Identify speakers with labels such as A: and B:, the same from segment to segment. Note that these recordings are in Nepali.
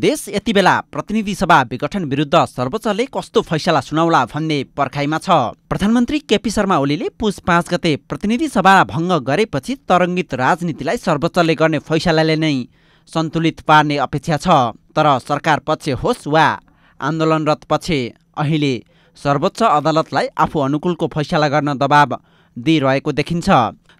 A: देश यति बेला प्रतिनिधि सभा विघटन विरुद्ध सर्वोच्चले कस्तो फैसला सुनाउला भन्ने पर्खाइमा छ प्रधानमन्त्री केपी शर्मा ओलीले पुस पाँच गते प्रतिनिधि सभा भङ्ग गरेपछि तरङ्गित राजनीतिलाई सर्वोच्चले गर्ने फैसलाले नै सन्तुलित पार्ने अपेक्षा छ तर सरकार पक्ष होस् वा आन्दोलनरत पक्ष अहिले सर्वोच्च अदालतलाई आफू अनुकूलको फैसला गर्न दबाब दिइरहेको देखिन्छ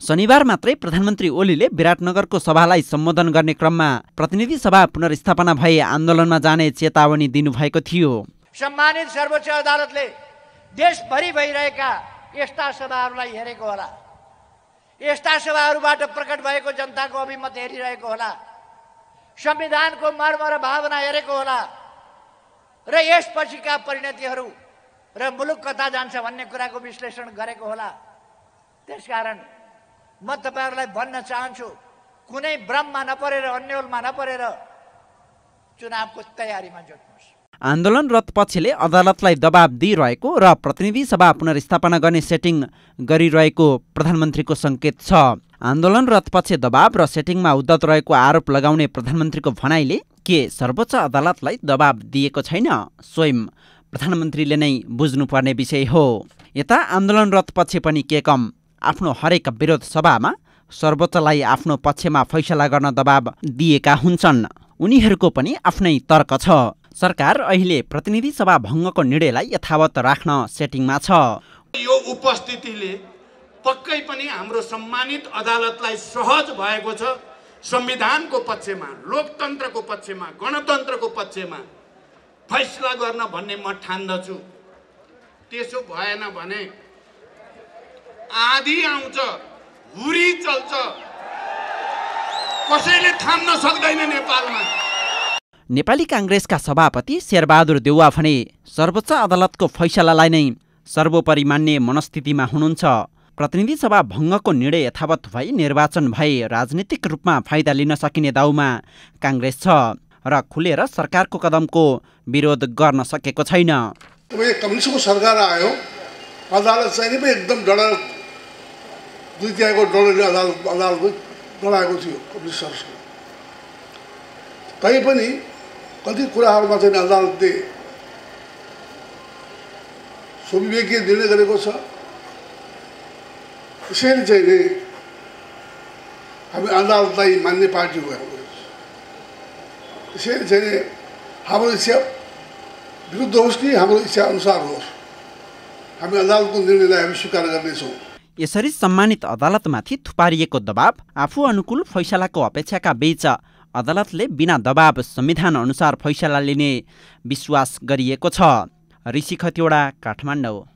A: शनिबार मात्रै प्रधानमन्त्री ओलीले विराटनगरको सभालाई सम्बोधन गर्ने क्रममा प्रतिनिधि सभा पुनर्स्थापना भए आन्दोलनमा जाने चेतावनी दिनुभएको थियो
B: सम्मानित सर्वोच्च अदालतले देशभरि भइरहेका यस्ता सभाहरूलाई हेरेको होला यस्ता सभाहरूबाट प्रकट भएको जनताको अभिमत हेरिरहेको होला संविधानको मर्म र भावना हेरेको होला र यसपछिका परिणतिहरू र मुलुक कता जान्छ भन्ने कुराको विश्लेषण गरेको होला त्यसकारण म तपाईँहरूलाई भन्न चाहन्छु कुनै भ्रममा नपरेर अन्यलमा नपरेर चुनावको तयारीमा जोट्नुहोस्
A: आन्दोलनरत पक्षले अदालतलाई दबाब दिइरहेको र प्रतिनिधि सभा पुनर्स्थापना गर्ने सेटिङ गरिरहेको प्रधानमन्त्रीको सङ्केत छ आन्दोलनरत पक्ष दबाब र सेटिङमा उद्धत रहेको आरोप लगाउने प्रधानमन्त्रीको भनाइले के सर्वोच्च अदालतलाई दबाब दिएको छैन स्वयं प्रधानमन्त्रीले नै बुझ्नुपर्ने विषय हो यता आन्दोलनरत पक्ष पनि के कम आफ्नो हरेक विरोध सभामा सर्वोच्चलाई आफ्नो पक्षमा फैसला गर्न दबाब दिएका हुन्छन् उनीहरूको पनि आफ्नै तर्क छ सरकार अहिले प्रतिनिधि सभा भङ्गको निर्णयलाई यथावत राख्न सेटिङमा छ
C: यो उपस्थितिले पक्कै पनि हाम्रो सम्मानित अदालतलाई सहज भएको छ संविधानको पक्षमा लोकतन्त्रको पक्षमा गणतन्त्रको पक्षमा फैसला गर्न भन्ने म ठान्दछु त्यसो भएन भने आधी आउँछ हुरी चल्छ कसैले थाम्न सक्दैन नेपालमा
A: नेपाली काङ्ग्रेसका सभापति शेरबहादुर देउवा भने सर्वोच्च अदालतको फैसलालाई नै सर्वोपरि मान्ने मनस्थितिमा हुनुहुन्छ प्रतिनिधि सभा भङ्गको निर्णय यथावत भई निर्वाचन भए राजनीतिक रूपमा फाइदा लिन सकिने दाउमा काङ्ग्रेस छ र खुलेर सरकारको कदमको विरोध गर्न सकेको छैन
C: कम्युनिस्टको सरकार आयो अदालत चाहिँ एकदम दुई तिहाईको डलरले अदालत अदालतले बढाएको थियो कम्युनिस्ट सरसले तैपनि कति कुराहरूमा चाहिँ अदालतले सुविवेकीय निर्णय गरेको छ यसरी चाहिँ नि हामी अदालतलाई मान्ने पार्टी हो हाम्रो यसरी चाहिँ हाम्रो इच्छा विरुद्ध होस् कि हाम्रो इच्छा अनुसार होस् हामी अदालतको निर्णयलाई हामी स्वीकार गर्नेछौँ
A: यसरी सम्मानित अदालतमाथि थुपारिएको दबाब आफू अनुकूल फैसलाको अपेक्षाका बीच अदालतले बिना दबाब संविधान अनुसार फैसला लिने विश्वास गरिएको छ ऋषि खतिवडा काठमाडौँ